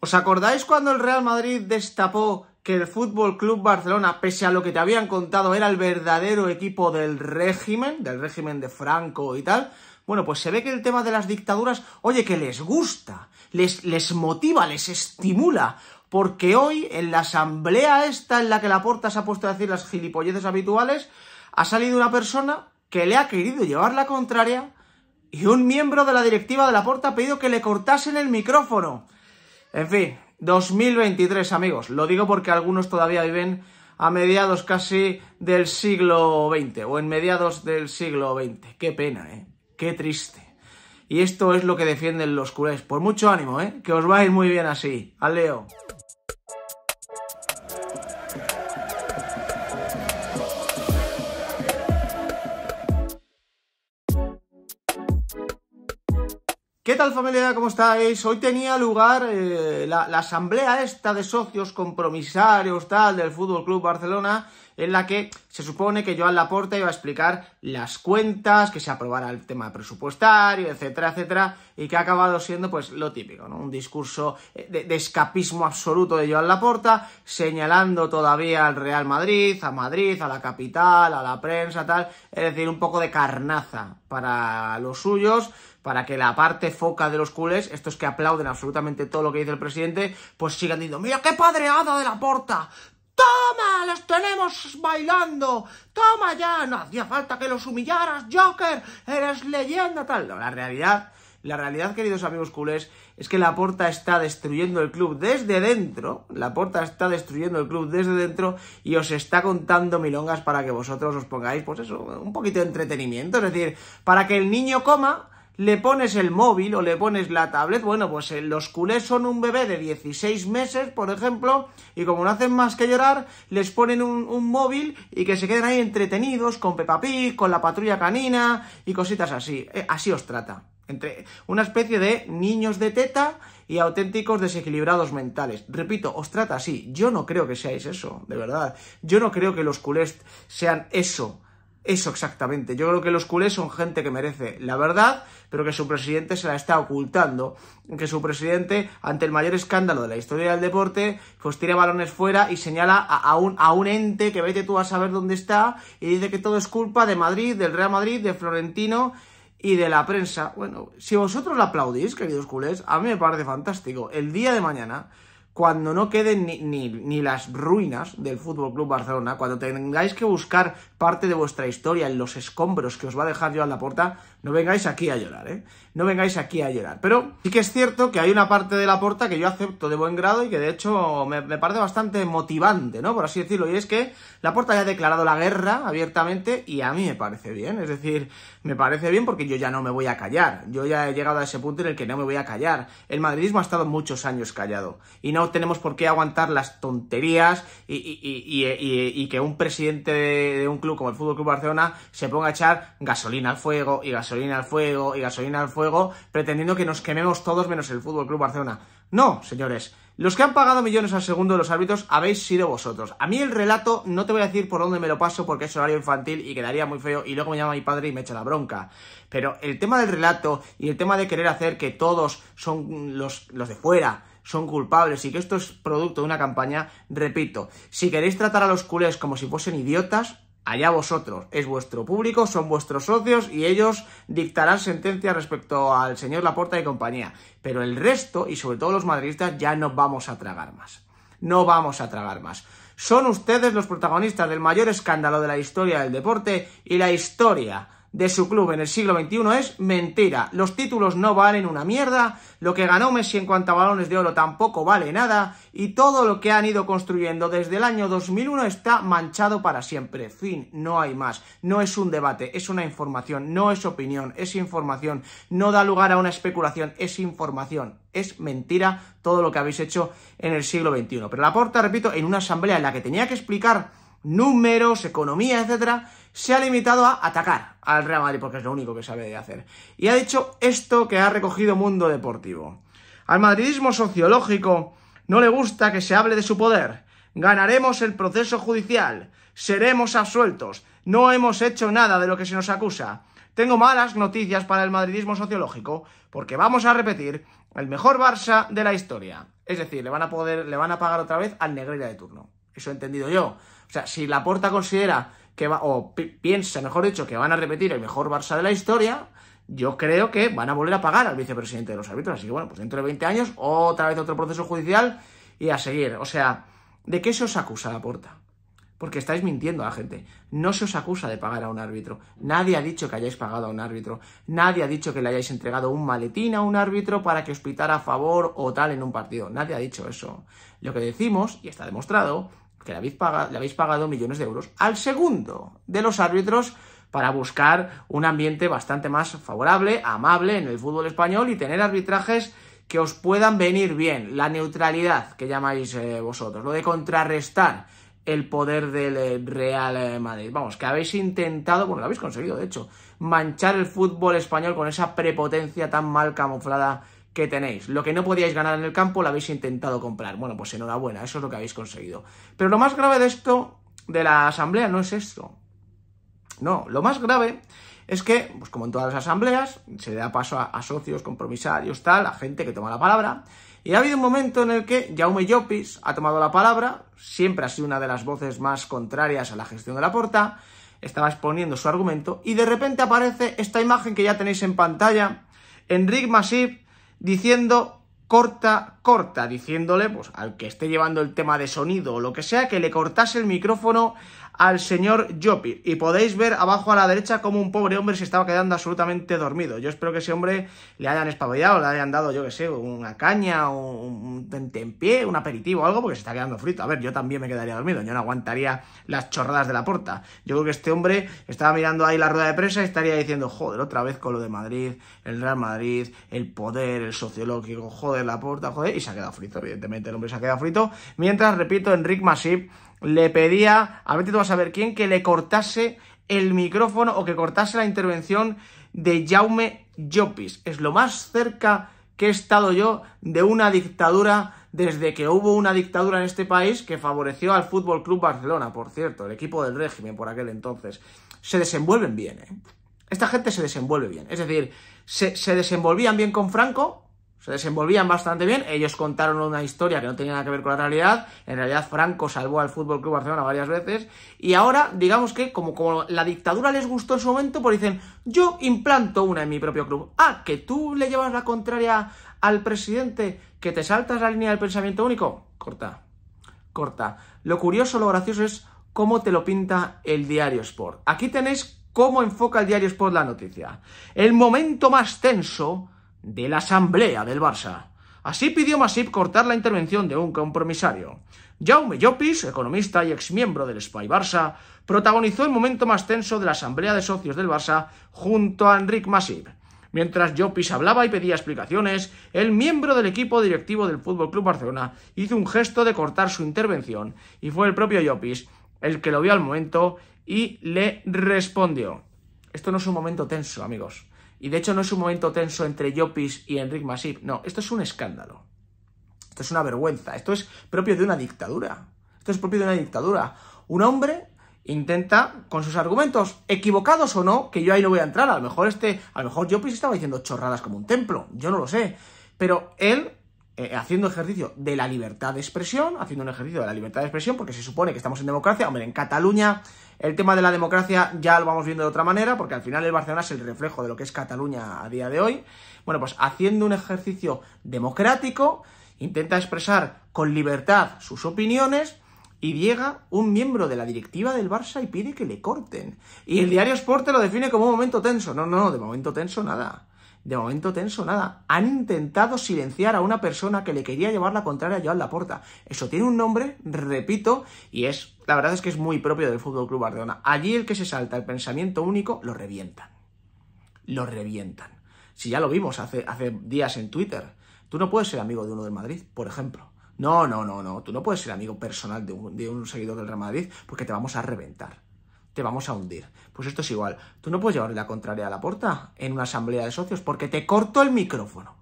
¿Os acordáis cuando el Real Madrid destapó que el Fútbol Club Barcelona, pese a lo que te habían contado, era el verdadero equipo del régimen, del régimen de Franco y tal? Bueno, pues se ve que el tema de las dictaduras, oye, que les gusta, les, les motiva, les estimula, porque hoy en la asamblea esta en la que la porta se ha puesto a decir las gilipolleces habituales, ha salido una persona que le ha querido llevar la contraria y un miembro de la directiva de la porta ha pedido que le cortasen el micrófono. En fin, 2023 amigos, lo digo porque algunos todavía viven a mediados casi del siglo XX o en mediados del siglo XX. Qué pena, ¿eh? Qué triste. Y esto es lo que defienden los culés. Por mucho ánimo, ¿eh? Que os va a ir muy bien así. Al Leo. tal familia? ¿Cómo estáis? Hoy tenía lugar eh, la, asamblea esta de socios compromisarios tal del Fútbol Club Barcelona en la que se supone que Joan Laporta iba a explicar las cuentas, que se aprobara el tema presupuestario, etcétera, etcétera, y que ha acabado siendo pues lo típico, ¿no? Un discurso eh, de, de escapismo absoluto de Joan Laporta, señalando todavía al Real Madrid, a Madrid, a la capital, a la prensa, tal, es decir, un poco de carnaza para los suyos, para que la parte foca de los culés, estos que aplauden absolutamente todo lo que dice el presidente, pues sigan diciendo, mira qué padreada de la porta, ¡Toma! ¡Los tenemos bailando! ¡Toma ya! No hacía falta que los humillaras, Joker. Eres leyenda, tal. No, la realidad, la realidad, queridos amigos culés, es que la porta está destruyendo el club desde dentro. la porta está destruyendo el club desde dentro y os está contando milongas para que vosotros os pongáis, pues eso, un poquito de entretenimiento. Es decir, para que el niño coma le pones el móvil o le pones la tablet, bueno, pues eh, los culés son un bebé de 16 meses, por ejemplo, y como no hacen más que llorar, les ponen un, móvil y que se queden ahí entretenidos con Peppa Pig, con la patrulla canina y cositas así. Eh, así os trata. Entre una especie de niños de teta y auténticos desequilibrados mentales. Repito, os trata así. Yo no creo que seáis eso, de verdad. Yo no creo que los culés sean eso eso exactamente. Yo creo que los culés son gente que merece la verdad, pero que su presidente se la está ocultando. Que su presidente, ante el mayor escándalo de la historia del deporte, pues tira balones fuera y señala a, un, un ente que vete tú a saber dónde está y dice que todo es culpa de Madrid, del Real Madrid, de Florentino y de la prensa. Bueno, si vosotros la aplaudís, queridos culés, a mí me parece fantástico. El día de mañana cuando no queden ni, las ruinas del Fútbol Club Barcelona, cuando tengáis que buscar parte de vuestra historia en los escombros que os va a dejar yo La Laporta, no vengáis aquí a llorar, ¿eh? No vengáis aquí a llorar. Pero sí que es cierto que hay una parte de La puerta que yo acepto de buen grado y que de hecho me, parece bastante motivante, ¿no? Por así decirlo. Y es que Laporta ya ha declarado la guerra abiertamente y a mí me parece bien. Es decir, me parece bien porque yo ya no me voy a callar. Yo ya he llegado a ese punto en el que no me voy a callar. El madridismo ha estado muchos años callado y no tenemos por qué aguantar las tonterías y, que un presidente de, un club como el Fútbol Club Barcelona se ponga a echar gasolina al fuego y gasolina al fuego y gasolina al fuego, pretendiendo que nos quememos todos menos el Fútbol Club Barcelona. No, señores. Los que han pagado millones al segundo de los árbitros habéis sido vosotros. A mí el relato no te voy a decir por dónde me lo paso porque es horario infantil y quedaría muy feo y luego me llama mi padre y me echa la bronca. Pero el tema del relato y el tema de querer hacer que todos son los de fuera son culpables y que esto es producto de una campaña, repito, si queréis tratar a los culés como si fuesen idiotas, allá vosotros, es vuestro público, son vuestros socios y ellos dictarán sentencia respecto al señor Laporta y compañía. Pero el resto, y sobre todo los madridistas, ya no vamos a tragar más. No vamos a tragar más. Son ustedes los protagonistas del mayor escándalo de la historia del deporte y la historia de su club en el siglo XXI es mentira. Los títulos no valen una mierda, lo que ganó Messi en cuanto a balones de oro tampoco vale nada y todo lo que han ido construyendo desde el año 2001 está manchado para siempre. Fin, no hay más. No es un debate, es una información, no es opinión, es información. No da lugar a una especulación, es información. Es mentira todo lo que habéis hecho en el siglo XXI. Pero la porta, repito, en una asamblea en la que tenía que explicar números, economía, etcétera, se ha limitado a atacar al Real Madrid porque es lo único que sabe de hacer. Y ha dicho esto que ha recogido Mundo Deportivo. Al madridismo sociológico no le gusta que se hable de su poder. Ganaremos el proceso judicial. Seremos absueltos. No hemos hecho nada de lo que se nos acusa. Tengo malas noticias para el madridismo sociológico porque vamos a repetir el mejor Barça de la historia. Es decir, le van a poder, le van a pagar otra vez al Negreira de turno. Eso he entendido yo. O sea, si Laporta considera que va, o piensa, mejor dicho, que van a repetir el mejor Barça de la historia, yo creo que van a volver a pagar al vicepresidente de los árbitros. Así que bueno, pues dentro de 20 años, otra vez otro proceso judicial y a seguir. O sea, ¿de qué se os acusa Laporta? Porque estáis mintiendo a la gente. No se os acusa de pagar a un árbitro. Nadie ha dicho que hayáis pagado a un árbitro. Nadie ha dicho que le hayáis entregado un maletín a un árbitro para que os pitara a favor o tal en un partido. Nadie ha dicho eso. Lo que decimos, y está demostrado, que le habéis, pagado, millones de euros al segundo de los árbitros para buscar un ambiente bastante más favorable, amable en el fútbol español y tener arbitrajes que os puedan venir bien. La neutralidad que llamáis eh, vosotros, lo de contrarrestar el poder del eh, Real eh, Madrid. Vamos, que habéis intentado, bueno, lo habéis conseguido, de hecho, manchar el fútbol español con esa prepotencia tan mal camuflada que tenéis. Lo que no podíais ganar en el campo lo habéis intentado comprar. Bueno, pues enhorabuena, eso es lo que habéis conseguido. Pero lo más grave de esto, de la asamblea, no es esto. No, lo más grave es que, pues como en todas las asambleas, se da paso a, socios, compromisarios, tal, a gente que toma la palabra. Y ha habido un momento en el que Jaume Llopis ha tomado la palabra, siempre ha sido una de las voces más contrarias a la gestión de la porta, estaba exponiendo su argumento, y de repente aparece esta imagen que ya tenéis en pantalla, Enric Masip diciendo corta, corta, diciéndole pues, al que esté llevando el tema de sonido o lo que sea, que le cortase el micrófono al señor Jopir. Y podéis ver abajo a la derecha como un pobre hombre se estaba quedando absolutamente dormido. Yo espero que ese hombre le hayan espabilado, le hayan dado, yo que sé, una caña, un pie un aperitivo o algo, porque se está quedando frito. A ver, yo también me quedaría dormido, yo no aguantaría las chorradas de la puerta. Yo creo que este hombre estaba mirando ahí la rueda de prensa y estaría diciendo, joder, otra vez con lo de Madrid, el Real Madrid, el poder, el sociológico, joder, la puerta, joder, y se ha quedado frito, evidentemente el hombre se ha quedado frito. Mientras, repito, Enric Masip le pedía a si tú vas a ver quién que le cortase el micrófono o que cortase la intervención de Jaume Llopis. Es lo más cerca que he estado yo de una dictadura desde que hubo una dictadura en este país que favoreció al Fútbol Club Barcelona, por cierto, el equipo del régimen por aquel entonces. Se desenvuelven bien, ¿eh? Esta gente se desenvuelve bien. Es decir, se, se desenvolvían bien con Franco, se desenvolvían bastante bien. Ellos contaron una historia que no tenía nada que ver con la realidad. En realidad, Franco salvó al Fútbol Club Barcelona varias veces. Y ahora, digamos que, como, como la dictadura les gustó en su momento, pues dicen: Yo implanto una en mi propio club. Ah, que tú le llevas la contraria al presidente, que te saltas la línea del pensamiento único. Corta, corta. Lo curioso, lo gracioso es cómo te lo pinta el diario Sport. Aquí tenéis cómo enfoca el diario Sport la noticia. El momento más tenso de la Asamblea del Barça. Así pidió Masip cortar la intervención de un compromisario. Jaume Llopis, economista y exmiembro del Spy Barça, protagonizó el momento más tenso de la asamblea de socios del Barça junto a Enric Masip. Mientras Llopis hablaba y pedía explicaciones, el miembro del equipo directivo del Fútbol Club Barcelona hizo un gesto de cortar su intervención y fue el propio Llopis el que lo vio al momento y le respondió. Esto no es un momento tenso, amigos. Y de hecho no es un momento tenso entre Jopis y Enric Masip. No, esto es un escándalo. Esto es una vergüenza. Esto es propio de una dictadura. Esto es propio de una dictadura. Un hombre intenta, con sus argumentos, equivocados o no, que yo ahí no voy a entrar. A lo mejor este, a lo mejor Jopis estaba diciendo chorradas como un templo. Yo no lo sé. Pero él eh, haciendo ejercicio de la libertad de expresión, haciendo un ejercicio de la libertad de expresión, porque se supone que estamos en democracia. Hombre, en Cataluña el tema de la democracia ya lo vamos viendo de otra manera, porque al final el Barcelona es el reflejo de lo que es Cataluña a día de hoy. Bueno, pues haciendo un ejercicio democrático, intenta expresar con libertad sus opiniones y llega un miembro de la directiva del Barça y pide que le corten. Y el diario Sport lo define como un momento tenso. No, no, de momento tenso nada. De momento tenso, nada. Han intentado silenciar a una persona que le quería llevar la contraria a la Laporta. Eso tiene un nombre, repito, y es, la verdad es que es muy propio del Fútbol Club Barcelona. Allí el que se salta el pensamiento único, lo revientan. Lo revientan. Si ya lo vimos hace, días en Twitter. Tú no puedes ser amigo de uno del Madrid, por ejemplo. No, no, no, no. Tú no puedes ser amigo personal de un seguidor del Real Madrid porque te vamos a reventar te vamos a hundir. Pues esto es igual. Tú no puedes llevar la contraria a la puerta en una asamblea de socios porque te corto el micrófono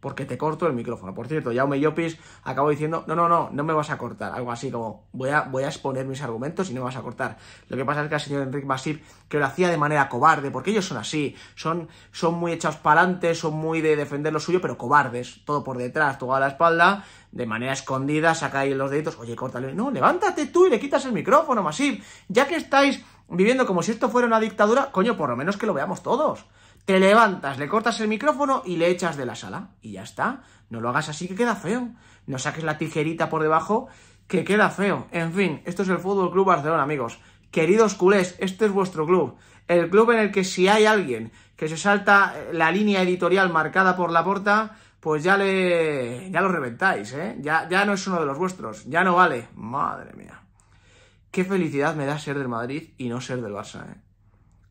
porque te corto el micrófono. Por cierto, Jaume Llopis acabó diciendo, no, no, no, no me vas a cortar. Algo así como, voy a, voy a exponer mis argumentos y no me vas a cortar. Lo que pasa es que el señor Enrique Masip, que lo hacía de manera cobarde, porque ellos son así, son, son muy echados para adelante, son muy de defender lo suyo, pero cobardes, todo por detrás, todo a la espalda, de manera escondida, saca ahí los deditos, oye, córtale, no, levántate tú y le quitas el micrófono, Masip, ya que estáis viviendo como si esto fuera una dictadura, coño, por lo menos que lo veamos todos. Te levantas, le cortas el micrófono y le echas de la sala. Y ya está. No lo hagas así que queda feo. No saques la tijerita por debajo que queda feo. En fin, esto es el Fútbol Club Barcelona, amigos. Queridos culés, este es vuestro club. El club en el que si hay alguien que se salta eh, la línea editorial marcada por la puerta, pues ya le. ya lo reventáis, ¿eh? Ya, ya no es uno de los vuestros. Ya no vale. Madre mía. Qué felicidad me da ser del Madrid y no ser del Barça, ¿eh?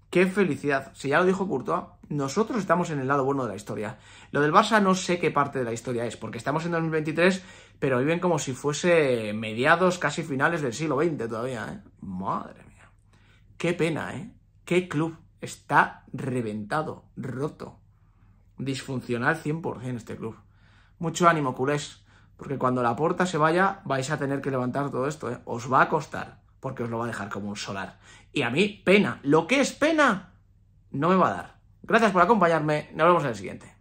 Qué felicidad. Si ya lo dijo Courtois, nosotros estamos en el lado bueno de la historia. Lo del Barça no sé qué parte de la historia es, porque estamos en 2023, pero viven como si fuese mediados, casi finales del siglo XX todavía, ¿eh? Madre mía. Qué pena, ¿eh? Qué club. Está reventado, roto. Disfuncional 100% este club. Mucho ánimo, culés. Porque cuando la puerta se vaya, vais a tener que levantar todo esto, ¿eh? Os va a costar porque os lo va a dejar como un solar. Y a mí, pena, lo que es pena, no me va a dar. Gracias por acompañarme, nos vemos en el siguiente.